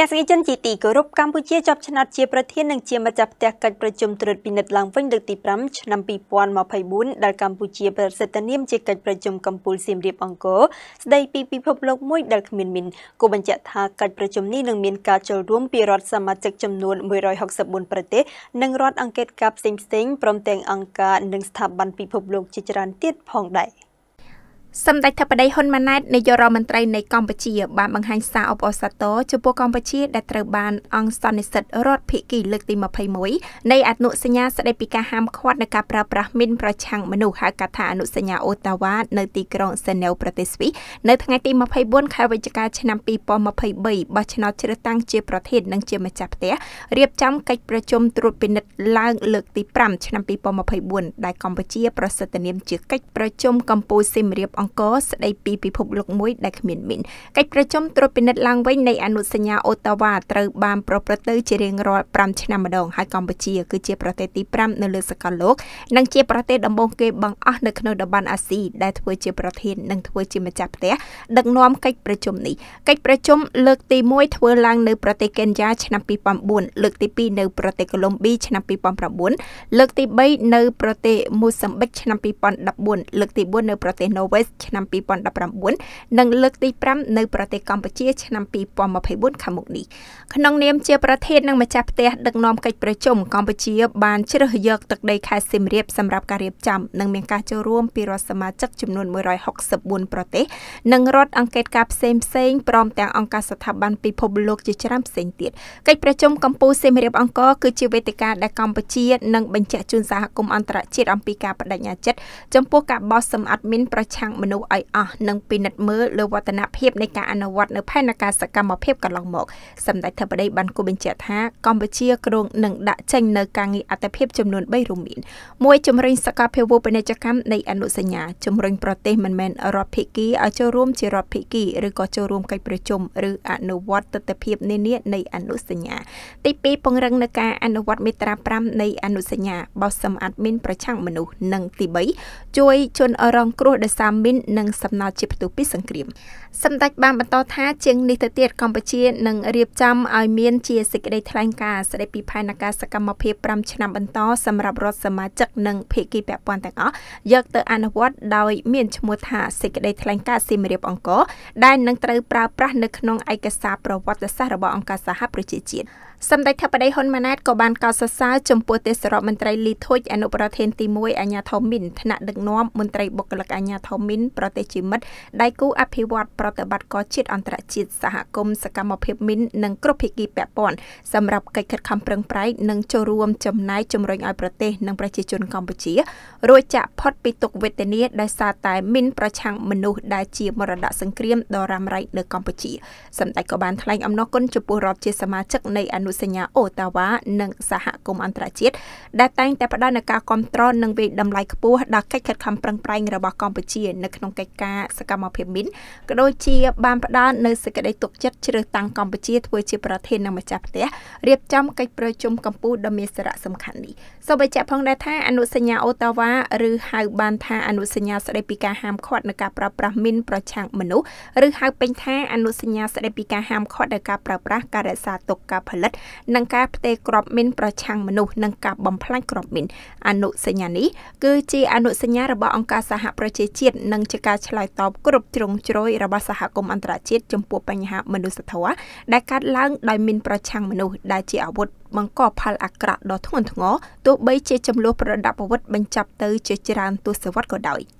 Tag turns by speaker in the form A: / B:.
A: ទស្សនិកជនជាទីគោរពកម្ពុជាជាប់ឆ្នោតជាប្រធាននិងជាម្ចាស់ផ្ទះកិច្ចប្រជុំត្រួតពិនិត្យឡើងវិញលើកទី5ឆ្នាំ2024ដែលកម្ពុជាប្រសិទ្ធនាមជាកិច្ចប្រជុំកម្ពុជាសៀមរាបអង្គរស្ដីពីពិភពលោកមួយដែលគ្មានមីនគូបញ្ជាក់ថាកិច្ចប្រជុំនេះនឹងមានការចូលរួមពីរដ្ឋសមាជិកចំនួន164ប្រទេសនិងរដ្ឋអង្គការផ្សេងៗព្រមទាំងអង្គការនិងស្ថាប័នពិភពលោកជាច្រើនទៀតផងដែរ។
B: សម្ដេចធិបតីហ៊ុនម៉ាណែតនាយករដ្ឋមន្ត្រីនៃកម្ពុជាបានបង្ហាញសារអបអរសាទរចំពោះកម្ពុជា ដែលត្រូវបានអង្គសន្និសិទរដ្ឋភាគីលើកទី21នៃអនុសញ្ញាស្តីពីការហាមឃាត់នៃការប្រើប្រាស់មីនប្រឆាំងមនុស្សហៅកាត់ថាអនុសញ្ញាអូតាវ៉ានៅទីក្រុងសេណែវប្រទេសស្វីសនៅថ្ងៃទី24ខែវិច្ឆិកាឆ្នាំ2023បោះឆ្នោតជ្រើសតាំងជាប្រធាននិងជាម្ចាស់ផ្ទះរៀបចំកិច្ចប្រជុំត្រួតពិនិត្យឡើងលើកទី5ឆ្នាំ2024ដែលកម្ពុជា ប្រសិទ្ធនាម ជាកិច្ចប្រជុំកម្ពុជាសិមរៀបអង្គអង្គរស្ដីពីពិភពលោកមួយដែលគ្មានមីនកិច្ចប្រជុំត្រួតពិនិត្យឡើងវិញនៃអនុសញ្ញាអូតាវ៉ាត្រូវបានប្រព្រឹត្តទៅជារៀងរាល់5ឆ្នាំម្ដងហើយកម្ពុជាគឺជាប្រទេសទី5នៅលើសកលលោកនិងជាប្រទេសដំបូងគេបង្អស់នៅក្នុងតំបន់អាស៊ីដែលធ្វើជាប្រធាននិងធ្វើជាម្ចាស់ផ្ទះដឹកនាំកិច្ចប្រជុំនេះកិច្ចប្រជុំលើកទី1ធ្វើឡើងនៅប្រទេសកេនយ៉ាឆ្នាំ2009លើកទី2នៅប្រទេសកូឡុំប៊ីឆ្នាំ2009លើកទី3នៅប្រទេសមូសាំប៊ិកឆ្នាំ2014លើកទី4នៅប្រទេសណូវេសឆ្នាំ2019និងលើកទី5នៅប្រទេសកម្ពុជាឆ្នាំ2024ខាងមុខនេះក្នុងនាមជាប្រធាននិងម្ចាស់ផ្ទះ ដឹកនាំកិច្ចប្រជុំកម្ពុជាបានជ្រើសយកទឹកដីខេត្តសៀមរាបសម្រាប់ការរៀបចំនិងមានការចូលរួមពីរដ្ឋសមាជិកចំនួន164ប្រទេសនិងរដ្ឋអង្គការការផ្សេងផ្សេងព្រមទាំងអង្គការស្ថាប័នពិភពលោកជាច្រើនផ្សេងទៀតកិច្ចប្រជុំកម្ពុជាសៀមរាបអង្គរគឺជាវេទិកាដែលកម្ពុជា និងបញ្ជាក់ជូនសហគមន៍អន្តរជាតិអំពីការបដិញ្ញាចិត្តចំពោះការបោះសម្អាតមីនប្រឆាំងមនុស្សឲ្យអស់និងពិនិត្យមើលលើវឌ្ឍនភាពនៃការអនុវត្តនៅផែនការសកម្មភាពកន្លងមកសម្ដេចធិបតីបានគូបញ្ជាក់ថាកម្ពុជាគ្រោងនឹងដាក់ចេញនៅការងារអត្តភាពចំនួន3រួមមានមួយជំរុញសកលភាវូបនីយកម្មនៃអនុសញ្ញាជំរុញប្រទេសមិនមែនរដ្ឋភិគីឲ្យចូលរួមជារដ្ឋភិគីឬក៏ចូលរួមកិច្ចប្រជុំឬអនុវត្តទិដ្ឋភាពនានានៃអនុសញ្ញាទី2ពង្រឹងនៅការអនុវត្តមេត្រា5នៃអនុសញ្ញាបោះសម្អាតមានប្រឆាំងមនុស្សនិងទី3ជួយជនរងគ្រោះដោយសារមីននិងសំណល់ជាផ្ទុះពីសង្គ្រាមសម្ដេចបានបន្តថាជាងនេះទៅទៀតកម្ពុជានឹងរៀបចំឲ្យមានជាសេចក្តីថ្លែងការណ៍ស្តីពីផែនការសកម្មភាព5ឆ្នាំបន្តសម្រាប់រដ្ឋសមាជិកនិងភាគីពាក់ព័ន្ធទាំងអស់យកទៅអនុវត្តដោយមានឈ្មោះថាសេចក្តីថ្លែងការណ៍សៀមរាបអង្គរដែលនឹងត្រូវប្រើប្រាស់នៅក្នុងឯកសារប្រវត្តិសាស្ត្ររបស់អង្គការសហប្រជាជាតិសម្ដេចថាបតីហ៊ុនម៉ាណែតក៏បានកោតសរសើរចំពោះទេសរដ្ឋមន្ត្រីលីធុចអនុប្រធានទី1អាញាធមីនថ្នាក់ដឹកនាំមន្ត្រីបុគ្គលិកអាញាធមីនប្រទេសជាមិត្តដៃគូអភិវឌ្ឍប្រតិបត្តិការជាតិអន្តរជាតិសហគមន៍សកម្មភាពមីននិងគ្រប់ភាគីពាក់ព័ន្ធសម្រាប់កិច្ចខិតខំប្រឹងប្រែងនិងចូលរួមចំណែកជំរុញឲ្យប្រទេស និងប្រជាជនកម្ពុជារួចចាក់ផុតពីទុក្ខវេទនាដោយសារតែមីនប្រឆាំងមនុស្សដែលជាមរតកសង្គ្រាមដ៏រ៉ាំរ៉ៃនៅកម្ពុជាសម្ដេចក៏បានថ្លែងអំណរគុណចំពោះរដ្ឋជាសមាជិកនៃអនុនុសញ្ញាអូតាវ៉ានិងសហគមន៍អន្តរជាតិដែលតែងតែផ្ដល់នូវការគ្រប់គ្រងនិងវិតម្លៃខ្ពស់ដល់កិច្ចខិតខំប្រឹងប្រែងរបស់កម្ពុជានៅក្នុងកិច្ចការសកម្មភាពមីនក៏ដូចជាបានផ្ដល់នូវសេចក្តីទុកចិត្តជ្រើសតាំងកម្ពុជា ធ្វើជាប្រធាននិងម្ចាស់ផ្ទះរៀបចំកិច្ចប្រជុំកម្ពុជាដ៏មានសារៈសំខាន់នេះសូមបញ្ជាក់ផងដែរថាអនុសញ្ញាអូតាវ៉ាឬហៅបានថាអនុសញ្ញាស្តីពីការហាមឃាត់នៃការប្រើប្រាស់មីនប្រឆាំងមនុស្សឬហៅពេញថា អនុសញ្ញាស្តីពីការហាមឃាត់នៃការប្រើប្រាស់ការរក្សាទុកការផលិតនិងការផ្ទេរក្របមីនប្រឆាំងមនុស្សនិងការបំផ្លាញក្របមីនអនុសញ្ញានេះគឺជាអនុសញ្ញារបស់អង្គការសហប្រជាជាតិនិងជាការឆ្លើយតបគ្រប់ជ្រុងជ្រោយរបស់សហគមន៍អន្តរជាតិចំពោះបញ្ហាមនុស្សធម៌ដែលកើតឡើងដោយមីនប្រឆាំងមនុស្សដែលជាអាវុធបង្កផលអាក្រក់ដ៏ធ្ងន់ធ្ងរទោះបីជាចំនួនប្រដាប់អាវុធបញ្ចប់ទៅជាច្រើនទសវត្សរ៍ក៏ដោយ។